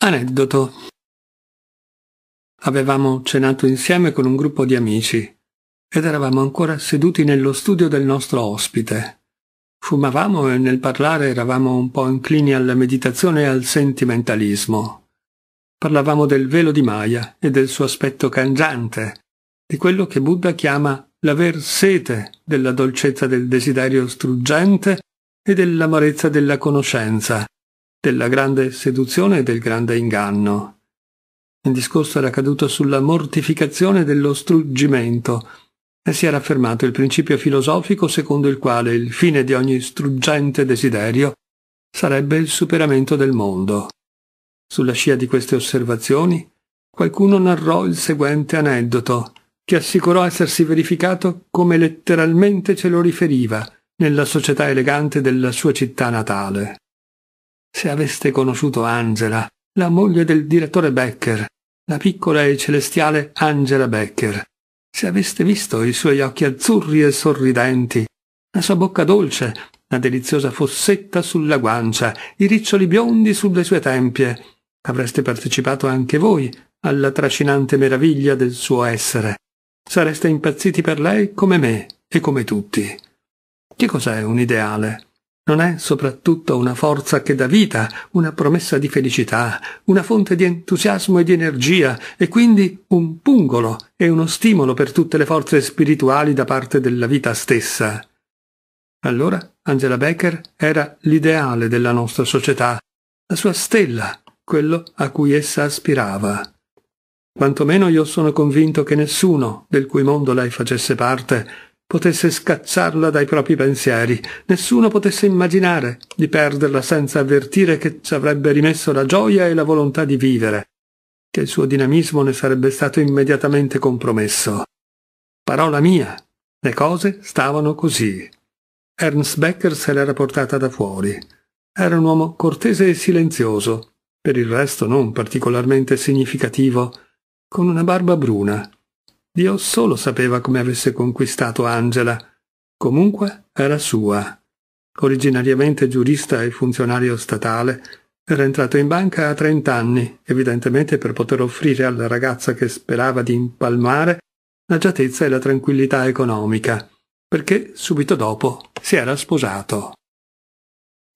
Aneddoto. Avevamo cenato insieme con un gruppo di amici ed eravamo ancora seduti nello studio del nostro ospite. Fumavamo e nel parlare eravamo un po' inclini alla meditazione e al sentimentalismo. Parlavamo del velo di Maya e del suo aspetto cangiante, di quello che Buddha chiama l'aver sete della dolcezza del desiderio struggente e dell'amarezza della conoscenza, della grande seduzione e del grande inganno. Il discorso era caduto sulla mortificazione dello struggimento e si era affermato il principio filosofico secondo il quale il fine di ogni struggente desiderio sarebbe il superamento del mondo. Sulla scia di queste osservazioni, qualcuno narrò il seguente aneddoto, che assicurò essersi verificato come letteralmente ce lo riferiva nella società elegante della sua città natale se aveste conosciuto Angela, la moglie del direttore Becker, la piccola e celestiale Angela Becker, se aveste visto i suoi occhi azzurri e sorridenti, la sua bocca dolce, la deliziosa fossetta sulla guancia, i riccioli biondi sulle sue tempie, avreste partecipato anche voi alla trascinante meraviglia del suo essere. Sareste impazziti per lei come me e come tutti. Che cos'è un ideale? non è soprattutto una forza che dà vita, una promessa di felicità, una fonte di entusiasmo e di energia e quindi un pungolo e uno stimolo per tutte le forze spirituali da parte della vita stessa. Allora Angela Becker era l'ideale della nostra società, la sua stella, quello a cui essa aspirava. Quantomeno io sono convinto che nessuno del cui mondo lei facesse parte potesse scacciarla dai propri pensieri, nessuno potesse immaginare di perderla senza avvertire che ci avrebbe rimesso la gioia e la volontà di vivere, che il suo dinamismo ne sarebbe stato immediatamente compromesso. Parola mia, le cose stavano così. Ernst Becker se l'era portata da fuori. Era un uomo cortese e silenzioso, per il resto non particolarmente significativo, con una barba bruna, Dio solo sapeva come avesse conquistato Angela. Comunque era sua. Originariamente giurista e funzionario statale, era entrato in banca a trent'anni, evidentemente per poter offrire alla ragazza che sperava di impalmare l'agiatezza e la tranquillità economica, perché subito dopo si era sposato.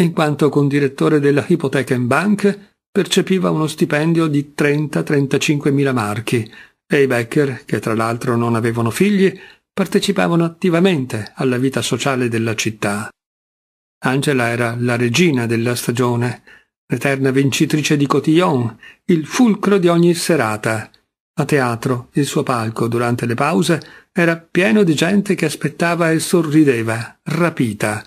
In quanto condirettore della Hypotheken Bank, percepiva uno stipendio di 30-35 mila marchi, e i Becker, che tra l'altro non avevano figli, partecipavano attivamente alla vita sociale della città. Angela era la regina della stagione, l'eterna vincitrice di cotillon, il fulcro di ogni serata. A teatro il suo palco durante le pause era pieno di gente che aspettava e sorrideva, rapita.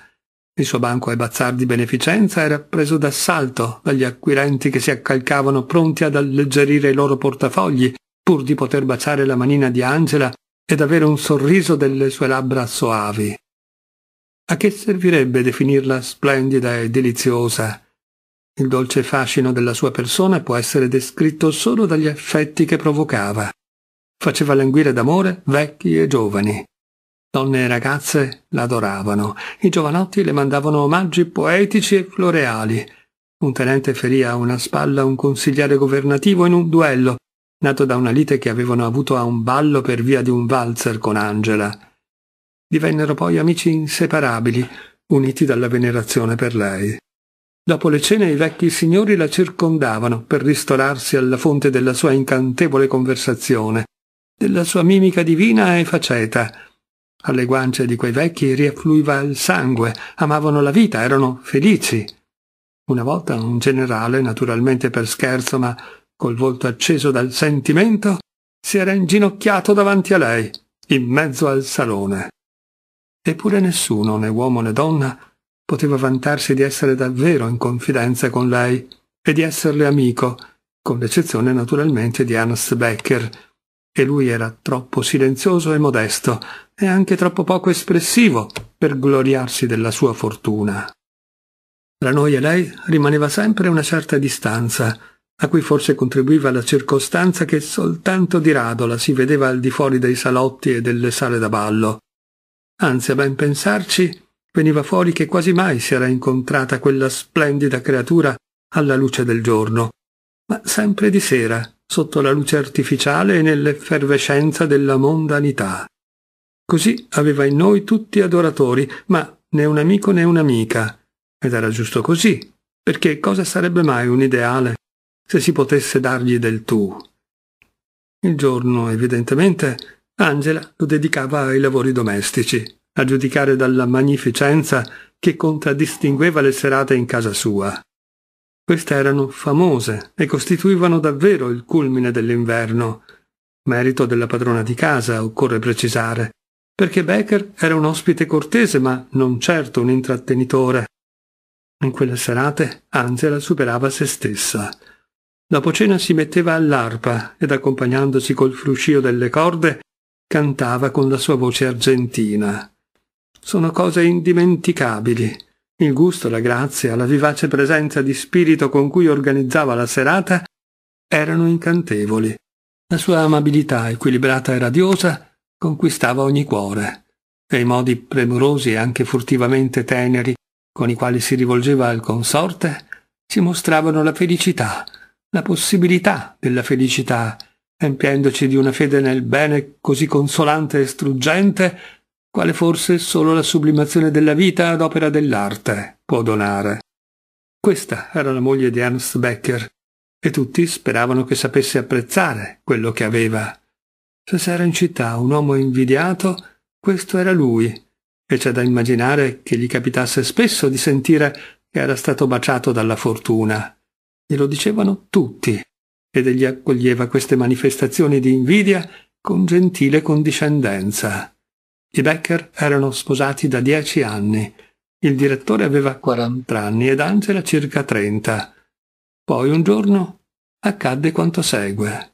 Il suo banco ai bazar di beneficenza era preso d'assalto dagli acquirenti che si accalcavano pronti ad alleggerire i loro portafogli pur di poter baciare la manina di Angela ed avere un sorriso delle sue labbra soavi. A che servirebbe definirla splendida e deliziosa? Il dolce fascino della sua persona può essere descritto solo dagli effetti che provocava. Faceva languire d'amore vecchi e giovani. Donne e ragazze l'adoravano, i giovanotti le mandavano omaggi poetici e floreali. Un tenente ferì a una spalla un consigliere governativo in un duello nato da una lite che avevano avuto a un ballo per via di un valzer con Angela. Divennero poi amici inseparabili, uniti dalla venerazione per lei. Dopo le cene i vecchi signori la circondavano per ristorarsi alla fonte della sua incantevole conversazione, della sua mimica divina e faceta. Alle guance di quei vecchi riaffluiva il sangue, amavano la vita, erano felici. Una volta un generale, naturalmente per scherzo, ma col volto acceso dal sentimento, si era inginocchiato davanti a lei, in mezzo al salone. Eppure nessuno, né uomo né donna, poteva vantarsi di essere davvero in confidenza con lei e di esserle amico, con l'eccezione naturalmente di Hans Becker, e lui era troppo silenzioso e modesto, e anche troppo poco espressivo per gloriarsi della sua fortuna. Tra noi e lei rimaneva sempre una certa distanza, a cui forse contribuiva la circostanza che soltanto di Radola si vedeva al di fuori dei salotti e delle sale da ballo. Anzi, a ben pensarci, veniva fuori che quasi mai si era incontrata quella splendida creatura alla luce del giorno, ma sempre di sera, sotto la luce artificiale e nell'effervescenza della mondanità. Così aveva in noi tutti adoratori, ma né un amico né un'amica. Ed era giusto così, perché cosa sarebbe mai un ideale se si potesse dargli del tu. Il giorno, evidentemente, Angela lo dedicava ai lavori domestici, a giudicare dalla magnificenza che contraddistingueva le serate in casa sua. Queste erano famose e costituivano davvero il culmine dell'inverno, merito della padrona di casa, occorre precisare, perché Becker era un ospite cortese ma non certo un intrattenitore. In quelle serate Angela superava se stessa. Dopo cena si metteva all'arpa ed accompagnandosi col fruscio delle corde cantava con la sua voce argentina. Sono cose indimenticabili. Il gusto, la grazia, la vivace presenza di spirito con cui organizzava la serata erano incantevoli. La sua amabilità equilibrata e radiosa conquistava ogni cuore, e i modi premurosi e anche furtivamente teneri con i quali si rivolgeva al consorte si mostravano la felicità la possibilità della felicità, empiendoci di una fede nel bene così consolante e struggente, quale forse solo la sublimazione della vita ad opera dell'arte può donare. Questa era la moglie di Ernst Becker, e tutti speravano che sapesse apprezzare quello che aveva. Se s'era in città un uomo invidiato, questo era lui, e c'è da immaginare che gli capitasse spesso di sentire che era stato baciato dalla fortuna glielo dicevano tutti, ed egli accoglieva queste manifestazioni di invidia con gentile condiscendenza. I Becker erano sposati da dieci anni, il direttore aveva 40 anni ed Angela circa 30. Poi un giorno accadde quanto segue.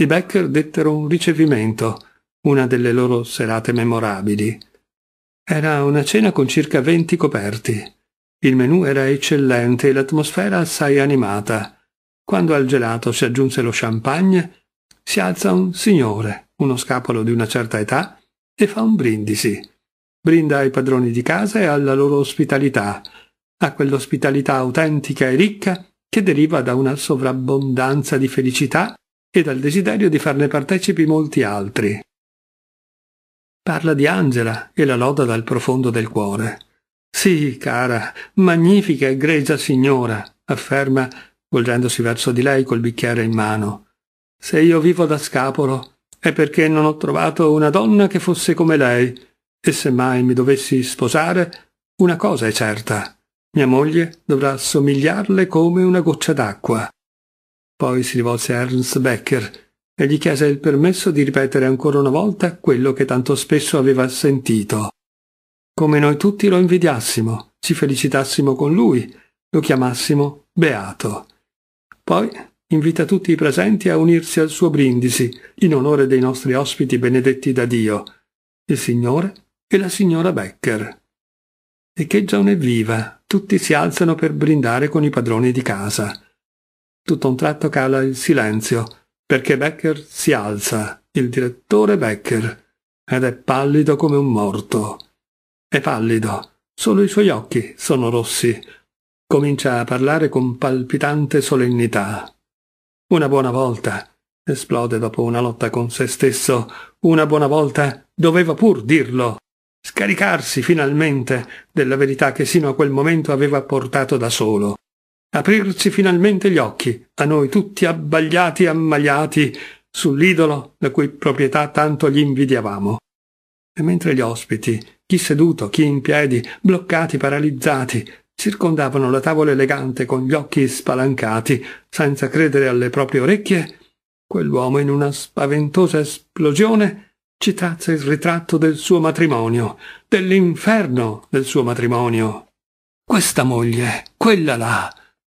I Becker dettero un ricevimento, una delle loro serate memorabili. Era una cena con circa venti coperti. Il menù era eccellente e l'atmosfera assai animata. Quando al gelato si aggiunse lo champagne, si alza un signore, uno scapolo di una certa età, e fa un brindisi. Brinda ai padroni di casa e alla loro ospitalità, a quell'ospitalità autentica e ricca che deriva da una sovrabbondanza di felicità e dal desiderio di farne partecipi molti altri. Parla di Angela e la loda dal profondo del cuore. Sì, cara, magnifica e egregia signora, afferma, volgendosi verso di lei col bicchiere in mano. Se io vivo da scapolo è perché non ho trovato una donna che fosse come lei, e se mai mi dovessi sposare, una cosa è certa. Mia moglie dovrà somigliarle come una goccia d'acqua. Poi si rivolse a Ernst Becker e gli chiese il permesso di ripetere ancora una volta quello che tanto spesso aveva sentito come noi tutti lo invidiassimo, ci felicitassimo con lui, lo chiamassimo beato. Poi invita tutti i presenti a unirsi al suo brindisi in onore dei nostri ospiti benedetti da Dio, il Signore e la signora Becker. E Echeggia un'evviva, tutti si alzano per brindare con i padroni di casa. Tutto un tratto cala il silenzio, perché Becker si alza, il direttore Becker, ed è pallido come un morto. È pallido, solo i suoi occhi sono rossi. Comincia a parlare con palpitante solennità. Una buona volta, esplode dopo una lotta con se stesso, una buona volta doveva pur dirlo, scaricarsi finalmente della verità che sino a quel momento aveva portato da solo, aprirci finalmente gli occhi, a noi tutti abbagliati e ammaliati, sull'idolo la cui proprietà tanto gli invidiavamo e mentre gli ospiti, chi seduto, chi in piedi, bloccati, paralizzati, circondavano la tavola elegante con gli occhi spalancati, senza credere alle proprie orecchie, quell'uomo in una spaventosa esplosione ci trazza il ritratto del suo matrimonio, dell'inferno del suo matrimonio. Questa moglie, quella là,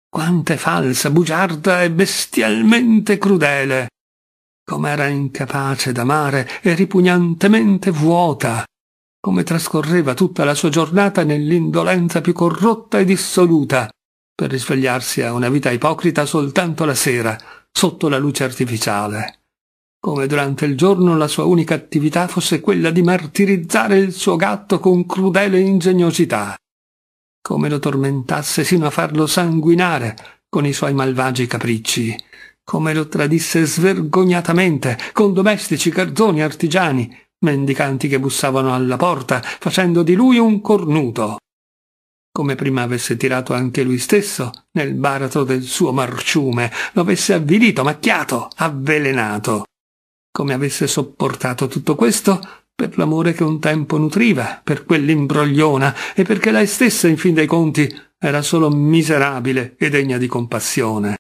quanto è falsa, bugiarda e bestialmente crudele com'era incapace d'amare e ripugnantemente vuota, come trascorreva tutta la sua giornata nell'indolenza più corrotta e dissoluta, per risvegliarsi a una vita ipocrita soltanto la sera, sotto la luce artificiale come durante il giorno la sua unica attività fosse quella di martirizzare il suo gatto con crudele ingegnosità, come lo tormentasse sino a farlo sanguinare con i suoi malvagi capricci, come lo tradisse svergognatamente, con domestici, garzoni, artigiani, mendicanti che bussavano alla porta, facendo di lui un cornuto. Come prima avesse tirato anche lui stesso nel baratro del suo marciume, lo avesse avvilito, macchiato, avvelenato. Come avesse sopportato tutto questo per l'amore che un tempo nutriva per quell'imbrogliona e perché lei stessa, in fin dei conti, era solo miserabile e degna di compassione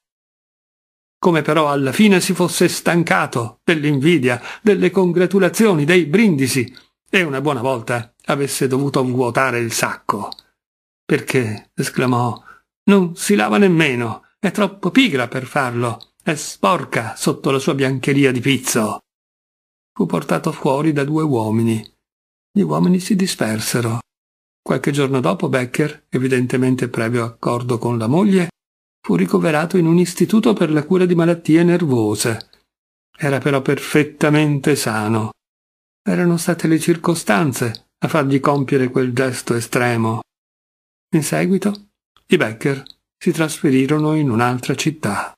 come però alla fine si fosse stancato dell'invidia, delle congratulazioni, dei brindisi, e una buona volta avesse dovuto vuotare il sacco. Perché, esclamò, non si lava nemmeno, è troppo pigra per farlo, è sporca sotto la sua biancheria di pizzo. Fu portato fuori da due uomini. Gli uomini si dispersero. Qualche giorno dopo Becker, evidentemente previo accordo con la moglie, Fu ricoverato in un istituto per la cura di malattie nervose. Era però perfettamente sano. Erano state le circostanze a fargli compiere quel gesto estremo. In seguito, i Becker si trasferirono in un'altra città.